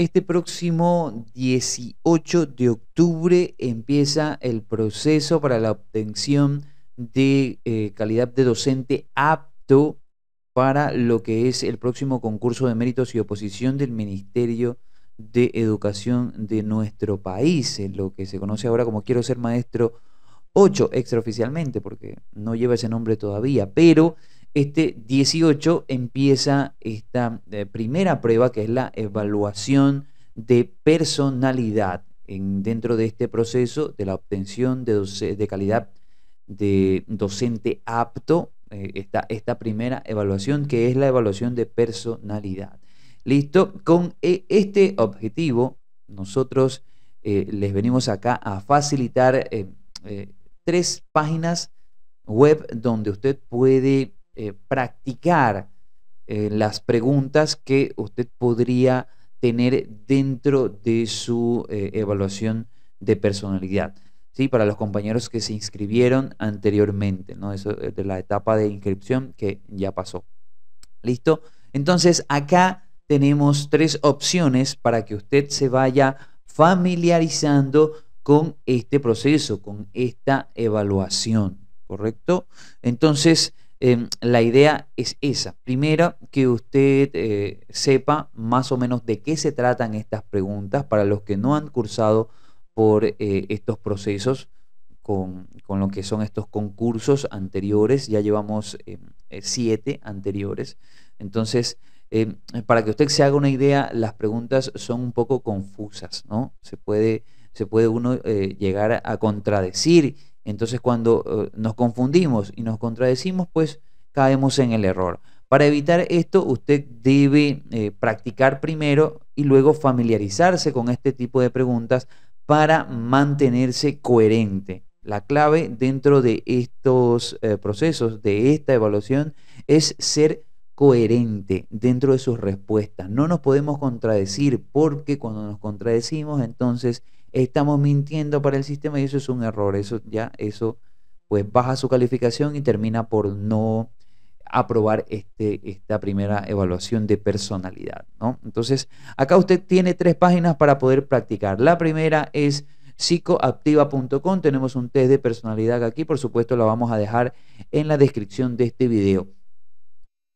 Este próximo 18 de octubre empieza el proceso para la obtención de eh, calidad de docente apto para lo que es el próximo concurso de méritos y oposición del Ministerio de Educación de nuestro país, lo que se conoce ahora como Quiero ser maestro 8 extraoficialmente, porque no lleva ese nombre todavía, pero este 18 empieza esta eh, primera prueba que es la evaluación de personalidad dentro de este proceso de la obtención de, de calidad de docente apto, eh, está esta, primera evaluación que es la evaluación de personalidad. Listo, con eh, este objetivo nosotros les venimos acá a facilitar tres páginas web donde usted puede eh, practicar eh, las preguntas que usted podría tener dentro de su eh, evaluación de personalidad. ¿sí? Para los compañeros que se inscribieron anteriormente, ¿no? Eso de la etapa de inscripción que ya pasó. ¿Listo? Entonces, acá tenemos tres opciones para que usted se vaya familiarizando con este proceso, con esta evaluación, ¿correcto? Entonces, Em, la idea es esa. Primero, que usted eh, sepa más o menos de qué se tratan estas preguntas para los que no han cursado por eh, estos procesos con, lo que son estos concursos anteriores. Ya llevamos em, eh, siete anteriores. Entonces, em, para que usted se haga una idea, las preguntas son un poco confusas, ¿no? Se puede, se puede uno llegar a contradecir entonces cuando eh, nos confundimos y nos contradecimos, pues caemos en el error. Para evitar esto, usted debe eh, practicar primero y luego familiarizarse con este tipo de preguntas para mantenerse coherente. La clave dentro de estos eh, procesos, de esta evaluación, es ser coherente dentro de sus respuestas. No nos podemos contradecir porque cuando nos contradecimos, entonces estamos mintiendo para el sistema y eso es un error, eso ya, eso pues baja su calificación y termina por no aprobar este, esta primera evaluación de personalidad, ¿no? Entonces, acá usted tiene tres páginas para poder practicar. La primera es psicoactiva.com, tenemos un test de personalidad aquí, por supuesto la vamos a dejar en la descripción de este video.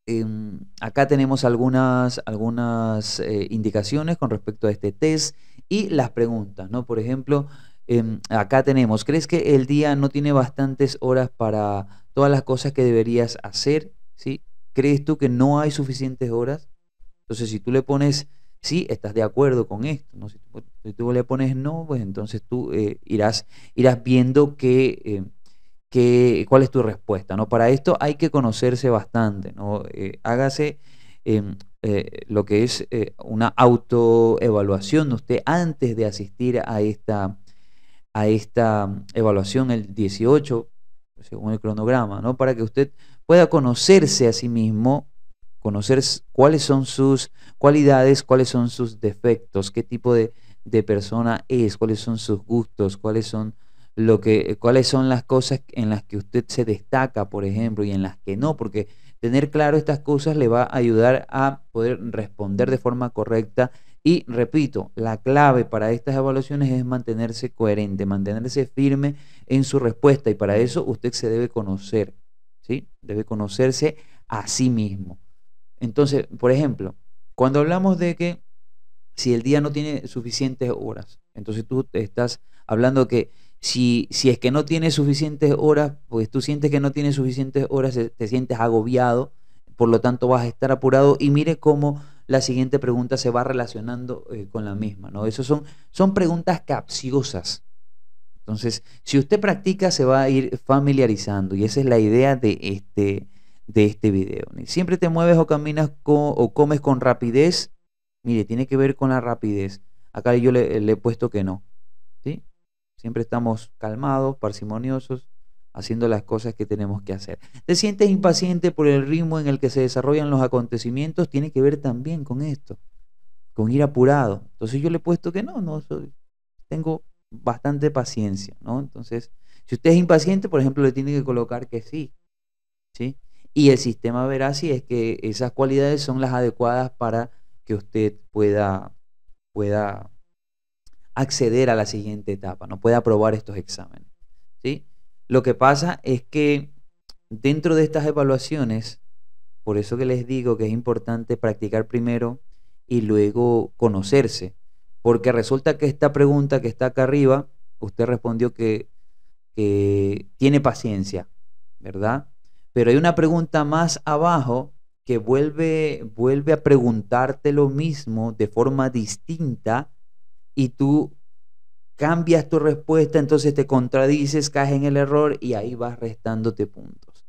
Em, acá tenemos algunas, algunas eh, indicaciones con respecto a este test y las preguntas, ¿no? Por ejemplo, em, acá tenemos, ¿crees que el día no tiene bastantes horas para todas las cosas que deberías hacer? ¿Sí? ¿Crees tú que no hay suficientes horas? Entonces, si tú le pones sí, estás de acuerdo con esto, ¿no? Si tú, le pones no, pues entonces tú eh, irás, irás viendo eh, cuál es tu respuesta, ¿no? Para esto hay que conocerse bastante, ¿no? Eh, hágase eh, lo que es eh, una autoevaluación de usted antes de asistir a esta, a esta mm, evaluación el 18, según el cronograma, ¿no? para que usted pueda conocerse a sí mismo, conocer cuáles son sus cualidades, cuáles son sus defectos, qué tipo de, de persona es, cuáles son sus gustos, cuáles son lo que, cuáles son las cosas en las que usted se destaca, por ejemplo, y en las que no, porque Tener claro estas cosas le va a ayudar a poder responder de forma correcta y repito, la clave para estas evaluaciones es mantenerse coherente, mantenerse firme en su respuesta y para eso usted se debe conocer, ¿sí? Debe conocerse a sí mismo. Entonces, por ejemplo, cuando hablamos de que si el día no tiene suficientes horas, entonces tú estás hablando que si, es que no tienes suficientes horas, pues tú sientes que no tienes suficientes horas, te sientes agobiado, por lo tanto vas a estar apurado y mire cómo la siguiente pregunta se va relacionando eh, con la misma, ¿no? Esas son, son preguntas capciosas. Entonces, si usted practica, se va a ir familiarizando y esa es la idea de este, de este video. Siempre te mueves o caminas o comes con rapidez. Mire, tiene que ver con la rapidez. Acá yo le, le he puesto que no. ¿sí? Siempre estamos calmados, parsimoniosos, haciendo las cosas que tenemos que hacer. ¿Te sientes impaciente por el ritmo en el que se desarrollan los acontecimientos? Tiene que ver también con esto, con ir apurado. Entonces yo le he puesto que no, no soy, tengo bastante paciencia, ¿no? Entonces, si usted es impaciente, por ejemplo, le tiene que colocar que sí, ¿sí? Y el sistema verá si es que esas cualidades son las adecuadas para que usted pueda, pueda acceder a la siguiente etapa, no puede aprobar estos exámenes. ¿sí? Lo que pasa es que dentro de estas evaluaciones, por eso que les digo que es importante practicar primero y luego conocerse, porque resulta que esta pregunta que está acá arriba, usted respondió que, tiene paciencia, ¿verdad? Pero hay una pregunta más abajo que vuelve, vuelve a preguntarte lo mismo de forma distinta y tú cambias tu respuesta, entonces te contradices, caes en el error y ahí vas restándote puntos.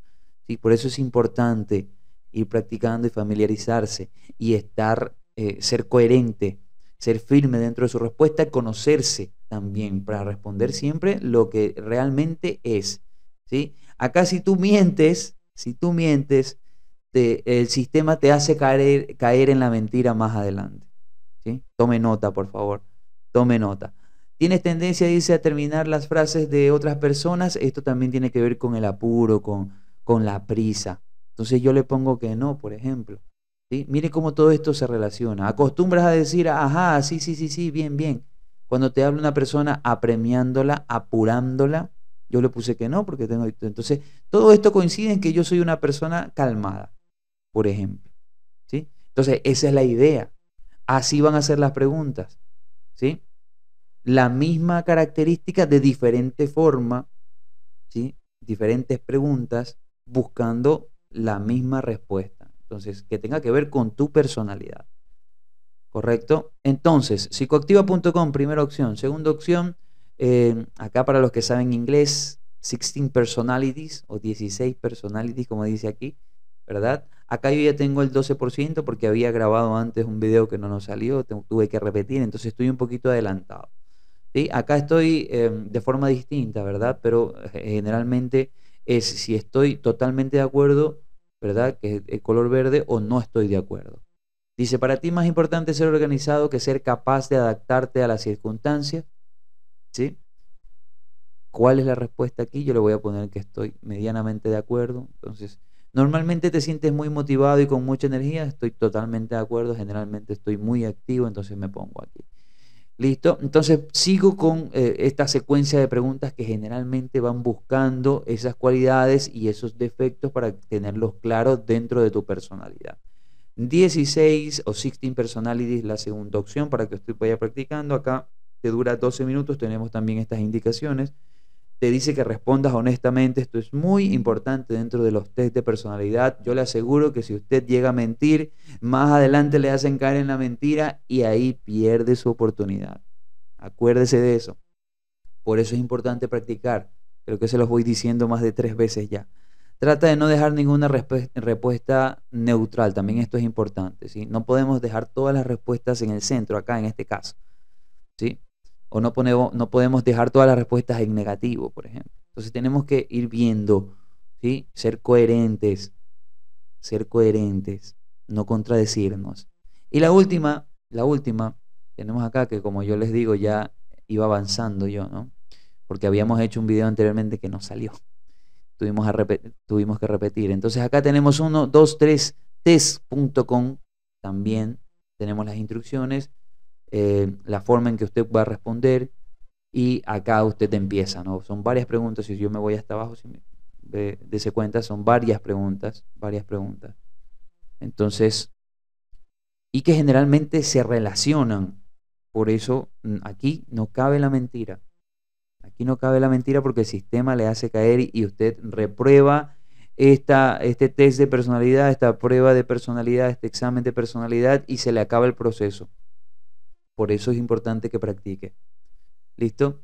Por eso es importante ir practicando y familiarizarse y estar, eh, ser coherente, ser firme dentro de su respuesta, y conocerse también para responder siempre lo que realmente es. ¿sí? Acá si tú mientes, si tú mientes, el sistema te hace caer, caer en la mentira más adelante. ¿sí? Tome nota, por favor. Tome nota. Tienes tendencia, dice, a terminar las frases de otras personas. Esto también tiene que ver con el apuro, con, con la prisa. Entonces yo le pongo que no, por ejemplo. Mire cómo todo esto se relaciona. Acostumbras a decir, ajá, sí, sí, sí, sí, bien, bien. Cuando te habla una persona apremiándola, apurándola, yo le puse que no porque tengo... Entonces, todo esto coincide en que yo soy una persona calmada, por ejemplo. ¿sí? Entonces, esa es la idea. Así van a ser las preguntas. ¿sí? La misma característica de diferente forma, ¿sí? Diferentes preguntas buscando la misma respuesta. Entonces, que tenga que ver con tu personalidad. ¿Correcto? Entonces, psicoactiva.com, primera opción. Segunda opción, eh, acá para los que saben inglés, 16 personalities o 16 personalities, como dice aquí, ¿verdad? Acá yo ya tengo el 12% porque había grabado antes un video que no nos salió, tuve que repetir, entonces estoy un poquito adelantado. ¿Sí? Acá estoy em, de forma distinta, ¿verdad? Pero eh, generalmente es si estoy totalmente de acuerdo, ¿verdad? Que es el color verde o no estoy de acuerdo. Dice, para ti más importante ser organizado que ser capaz de adaptarte a las circunstancias. ¿Sí? ¿Cuál es la respuesta aquí? Yo le voy a poner que estoy medianamente de acuerdo. Entonces, Normalmente te sientes muy motivado y con mucha energía, estoy totalmente de acuerdo, generalmente estoy muy activo, entonces me pongo aquí. ¿Listo? Entonces sigo con eh, esta secuencia de preguntas que generalmente van buscando esas cualidades y esos defectos para tenerlos claros dentro de tu personalidad. 16 o 16 personalities, la segunda opción para que usted vaya practicando. Acá te dura 12 minutos, tenemos también estas indicaciones te dice que respondas honestamente. Esto es muy importante dentro de los test de personalidad. Yo le aseguro que si usted llega a mentir, más adelante le hacen caer en la mentira y ahí pierde su oportunidad. Acuérdese de eso. Por eso es importante practicar. Creo que se los voy diciendo más de tres veces ya. Trata de no dejar ninguna respuesta neutral. También esto es importante. ¿sí? No podemos dejar todas las respuestas en el centro, acá en este caso. ¿sí? o no, podemos dejar todas las respuestas en negativo, por ejemplo. Entonces tenemos que ir viendo, ¿sí? ser coherentes, ser coherentes, no contradecirnos. Y la última, la última, tenemos acá que como yo les digo, ya iba avanzando yo, ¿no? Porque habíamos hecho un video anteriormente que no salió. Tuvimos, a tuvimos que repetir. Entonces acá tenemos uno, dos, tres, test.com. También tenemos las instrucciones eh, la forma en que usted va a responder y acá usted empieza, ¿no? Son varias preguntas, si yo me voy hasta abajo, si me de, cuenta, son varias preguntas, varias preguntas. Entonces, y que generalmente se relacionan. Por eso mm, aquí no cabe la mentira. Aquí no cabe la mentira porque el sistema le hace caer y usted reprueba este test de personalidad, esta prueba de personalidad, este examen de personalidad y se le acaba el proceso. Por eso es importante que practique. ¿Listo?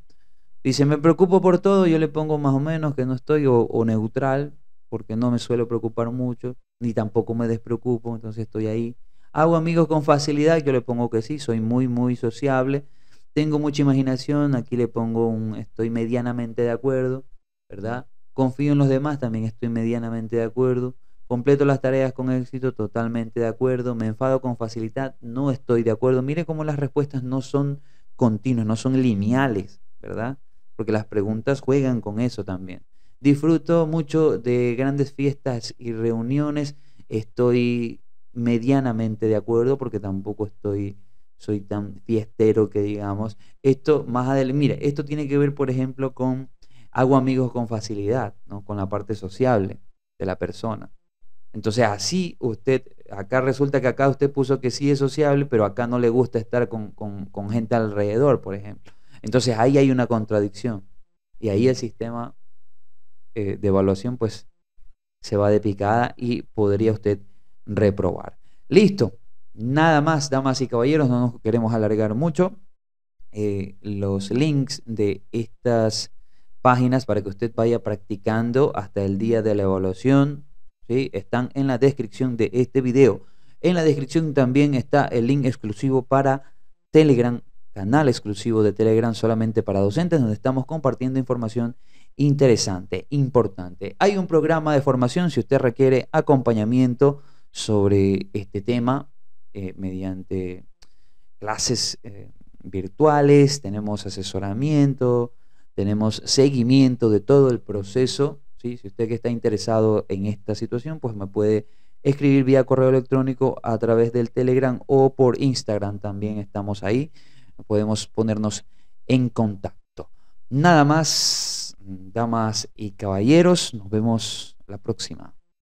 Dice, me preocupo por todo, yo le pongo más o menos que no estoy o, neutral, porque no me suelo preocupar mucho, ni tampoco me despreocupo, entonces estoy ahí. Hago amigos con facilidad, yo le pongo que sí, soy muy, muy sociable. Tengo mucha imaginación, aquí le pongo un estoy medianamente de acuerdo, ¿verdad? Confío en los demás, también estoy medianamente de acuerdo. Completo las tareas con éxito, totalmente de acuerdo. Me enfado con facilidad, no estoy de acuerdo. Mire cómo las respuestas no son continuas, no son lineales, ¿verdad? Porque las preguntas juegan con eso también. Disfruto mucho de grandes fiestas y reuniones. Estoy medianamente de acuerdo porque tampoco estoy soy tan fiestero que digamos. Esto más adelante, mira, esto tiene que ver, por ejemplo, con hago amigos con facilidad, ¿no? con la parte sociable de la persona. Entonces así usted, acá resulta que acá usted puso que sí es sociable, pero acá no le gusta estar con, gente alrededor, por ejemplo. Entonces ahí hay una contradicción. Y ahí el sistema eh, de evaluación pues se va de picada y podría usted reprobar. Listo. Nada más, damas y caballeros, no nos queremos alargar mucho. Eh, los links de estas páginas para que usted vaya practicando hasta el día de la evaluación están en la descripción de este video. En la descripción también está el link exclusivo para Telegram, canal exclusivo de Telegram solamente para docentes, donde estamos compartiendo información interesante, importante. Hay un programa de formación si usted requiere acompañamiento sobre este tema eh, mediante clases eh, virtuales, tenemos asesoramiento, tenemos seguimiento de todo el proceso si usted que está interesado en esta situación, pues me puede escribir vía correo electrónico a través del Telegram o por Instagram también estamos ahí. Podemos ponernos en contacto. Nada más, damas y caballeros, nos vemos la próxima.